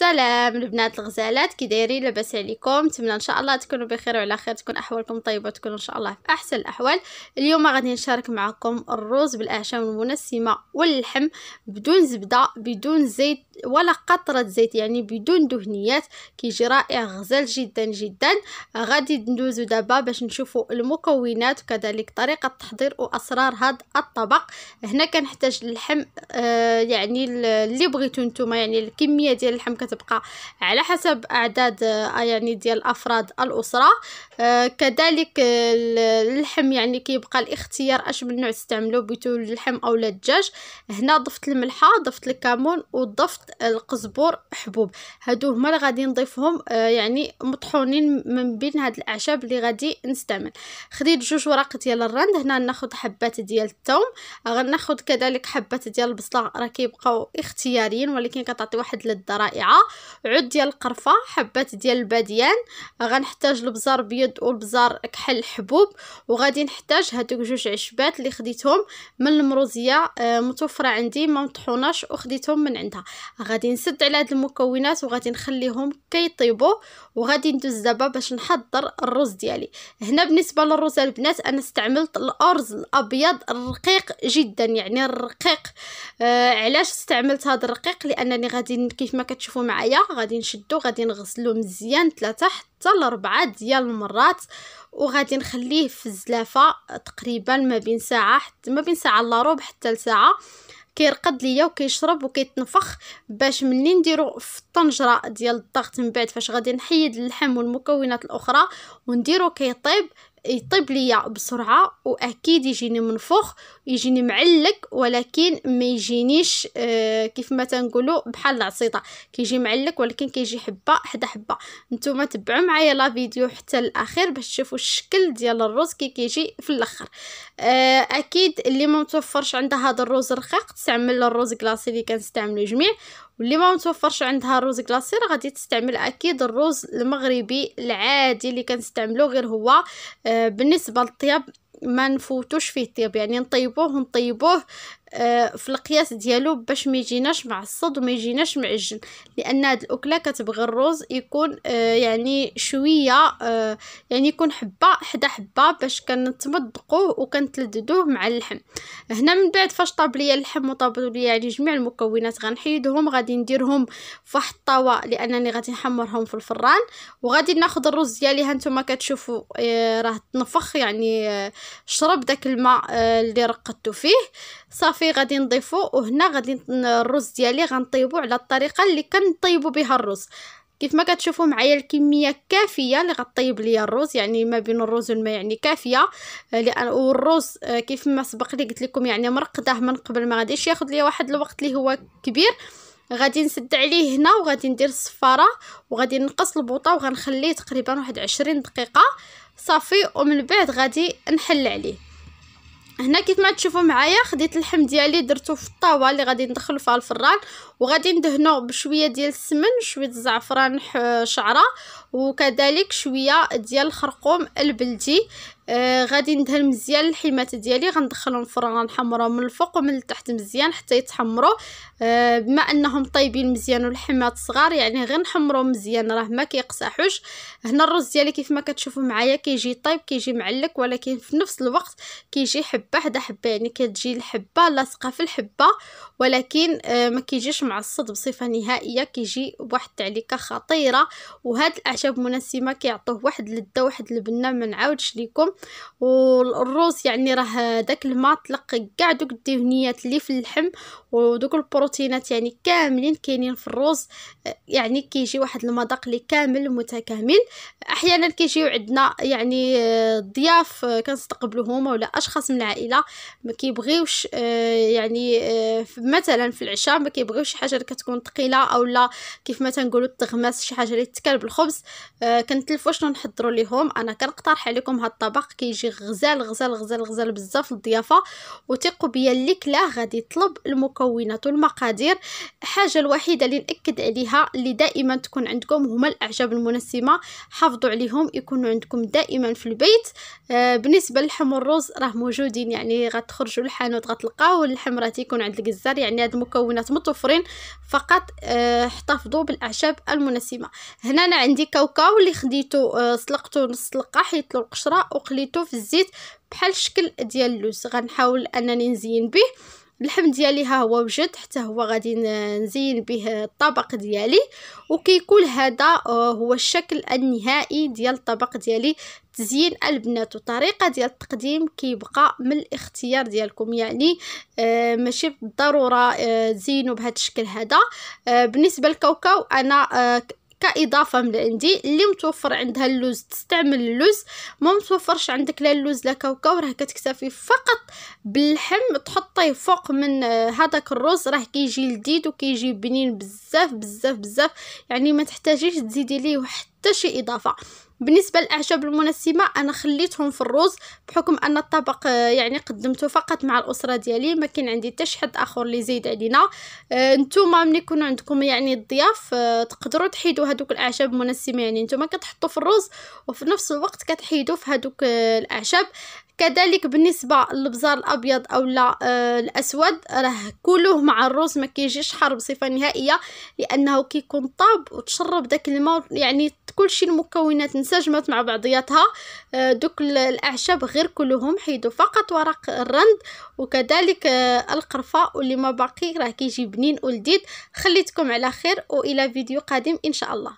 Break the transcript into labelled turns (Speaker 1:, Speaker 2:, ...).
Speaker 1: السلام البنات الغزالات كي دايرين لاباس عليكم نتمنى ان شاء الله تكونوا بخير وعلى خير تكون احوالكم طيبه وتكونوا ان شاء الله في احسن الاحوال اليوم غادي نشارك معكم الرز بالاعشاب المنسمه واللحم بدون زبده بدون زيت ولا قطره زيت يعني بدون دهنيات كيجي رائع غزال جدا جدا غادي ندوزو دابا باش نشوفوا المكونات وكذلك طريقه التحضير واسرار هذا الطبق هنا كنحتاج اللحم آه يعني اللي بغيتو نتوما يعني الكميه ديال اللحم كتبقى على حسب اعداد آه، يعني ديال افراد الاسره آه، كذلك آه، اللحم يعني كيبقى الاختيار اش من نوع تستعملو بيتو اللحم او الدجاج هنا ضفت الملحه ضفت الكمون وضفت القزبور حبوب هادو هما اللي غادي نضيفهم يعني مطحونين من بين هاد الاعشاب اللي غادي نستعمل خديت جوج ورق ديال الرند هنا ناخذ حبات ديال الثوم غناخذ كذلك حبات ديال البصله راه كيبقاو اختياريين ولكن كتعطي واحد اللذه رائعه عود ديال القرفه حبات ديال الباديان غنحتاج البزار بيض والبزار كحل حبوب وغادي نحتاج هادوك جوج عشبات اللي خديتهم من المروزيه آه، متوفره عندي ما مطحوناش وخديتهم من عندها غادي نسد على هاد المكونات وغادي نخليهم كيطيبوا وغادي ندوز دابا باش نحضر الرز ديالي هنا بالنسبه للرز البنات انا استعملت الارز الابيض الرقيق جدا يعني الرقيق آه علاش استعملت هذا الرقيق لانني غادي كيف ما كتشوفوا معايا غادي نشدو غادي نغسلو مزيان ثلاثة حتى لربعة ديال المرات وغادي نخليه في الزلافه تقريبا ما بين ساعه حتى ما بين ساعه الا ربع حتى لساعه كيرقد ليا وكيشرب وكيتنفخ باش ملي نديرو في الطنجره ديال الضغط من بعد فاش غادي نحيد اللحم والمكونات الاخرى ونديرو كيطيب يطيب ليا بسرعه واكيد يجيني منفوخ يجيني معلق ولكن ما يجينيش آه كيف ما تنقولوا بحال العصيطه كيجي معلق ولكن كيجي حبه حدا حبه نتوما تبعوا معايا لا فيديو حتى الاخير باش تشوفوا الشكل ديال الرز كي كيجي في الاخر آه اكيد اللي ما متوفرش عندها هذا الرز رقيق تستعمل الرز كلاصي اللي كنستعملو جميع واللي ما متوفرش عندها الروز كلاصي راه غادي تستعمل اكيد الروز المغربي العادي اللي كنستعملو غير هو آه، بالنسبه للطياب ما نفوتوش فيه الطياب يعني نطيبوه ونطيبوه آه، في القياس ديالو باش ما يجيناش معصد وما يجيناش معجن لان هاد الاكله كتبغي الرز يكون آه، يعني شويه آه، يعني يكون حبه حدا حبه باش كنتمضقوه وكنتلددوه مع اللحم هنا من بعد فاش طاب ليا اللحم وطاب ليا يعني جميع المكونات غنحيدهم غادي نديرهم فواحد الطاوه لانني غادي نحمرهم في الفران وغادي ناخذ الرز ديالي ها نتوما كتشوفوا راه تنفخ يعني شرب داك الماء اللي رقدتو فيه صافي صافي غادي نضيفو وهنا غادي الرز ديالي غنطيبو على الطريقه اللي كنطيبو بها الرز كيف ما كتشوفوا معايا الكميه كافيه اللي غطيب ليا الرز يعني ما بين الرز والماء يعني كافيه آه، لان الرز آه، كيف ما سبق لي قلت لكم يعني مرقده من قبل ما غاديش ياخذ ليا واحد الوقت اللي هو كبير غادي نسد عليه هنا وغادي ندير الصفاره وغادي نقص البوطه وغنخليه تقريبا واحد عشرين دقيقه صافي ومن بعد غادي نحل عليه هنا كيف ما تشوفوا معايا خديت اللحم ديالي درته في الطاوه اللي غادي ندخلو فيها الفران وغادي ندهنو بشويه ديال السمن شويه الزعفران شعره وكذلك شويه ديال الخرقوم البلدي آه، غادي ندهن مزيان الحيمات ديالي غندخلهم الفران نحمرهم من الفوق ومن التحت مزيان حتى يتحمروا آه، بما انهم طيبين مزيان والحيمات صغار يعني غير نحمرهم مزيان راه ما كيقصحوش هنا الرز ديالي كيف ما كتشوفوا معايا كيجي طيب كيجي معلك ولكن في نفس الوقت كيجي حبه حدا حبه يعني كتجي الحبه لاصقه في الحبه ولكن آه، ما كيجيش معصد بصفه نهائيه كيجي بواحد التعليكه خطيره وهاد الاعشاب مناسبه كيعطوه واحد اللذه واحد البنه ما نعاودش ليكم والروز يعني راه داك الماء طلق كاع دوك الدهنيات اللي في اللحم ودوك البروتينات يعني كاملين كاينين في الروز يعني كيجي واحد المذاق اللي كامل متكامل احيانا كيجيو عندنا يعني ضياف كنستقبلوهم ولا اشخاص من العائله ما كيبغيوش يعني مثلا في العشاء ما كيبغيوش شي حاجه اللي كتكون ثقيله اولا كيف ما تنقولوا التغماس شي حاجه اللي تكال بالخبز كنتلفوا شنو نحضروا ليهم انا كنقترح عليكم هاد الطبق الطبق كيجي غزال غزال غزال غزال بزاف الضيافه وثقوا بيا اللي كلاه غادي يطلب المكونات والمقادير الحاجه الوحيده اللي ناكد عليها اللي دائما تكون عندكم هما الاعشاب المنسمه حافظوا عليهم يكونوا عندكم دائما في البيت آه، بالنسبه للحم والرز راه موجودين يعني غتخرجوا للحانوت غتلقاو اللحم راه تيكون عند الجزار يعني هاد المكونات متوفرين فقط آه، احتفظوا بالاعشاب المنسمه هنا انا عندي كاوكاو اللي خديته آه، سلقته نص سلقه حيت القشره وخليته في الزيت بحال الشكل ديال اللوز غنحاول انني نزين به اللحم ديالي ها هو وجد حتى هو غادي نزين به الطبق ديالي وكيكون هذا آه، هو الشكل النهائي ديال الطبق ديالي تزيين البنات وطريقه ديال التقديم كيبقى من الاختيار ديالكم يعني آه، ماشي بالضروره آه، تزينوا بهذا الشكل هذا بالنسبه للكاوكاو انا كاضافه من عندي اللي متوفر عندها اللوز تستعمل اللوز ما متوفرش عندك لا اللوز لا كاوكاو راه كتكتفي فقط باللحم تحطيه فوق من آه، هذاك الرز راه كيجي لذيذ وكيجي بنين بزاف بزاف بزاف يعني ما تحتاجيش تزيدي ليه حتى حتى شي اضافه بالنسبه للاعشاب المنسمه انا خليتهم في الروز بحكم ان الطبق آه، يعني قدمته فقط مع الاسره ديالي ما كان عندي حتى شي حد اخر اللي زيد علينا آه، نتوما ملي يكونوا عندكم يعني الضياف آه، تقدروا تحيدوا هذوك الاعشاب المنسمه يعني نتوما كتحطوا في الروز وفي نفس الوقت كتحيدوا في هذوك الاعشاب كذلك بالنسبه للبزار الابيض او لا آه الاسود راه كلوه مع الرز ما كيجيش حار بصفه نهائيه لانه كيكون طاب وتشرب داك الماء يعني كل شيء المكونات انسجمت مع بعضياتها آه دوك الاعشاب غير كلهم حيدوا فقط ورق الرند وكذلك آه القرفه واللي ما باقي راه كيجي بنين ولذيذ خليتكم على خير والى فيديو قادم ان شاء الله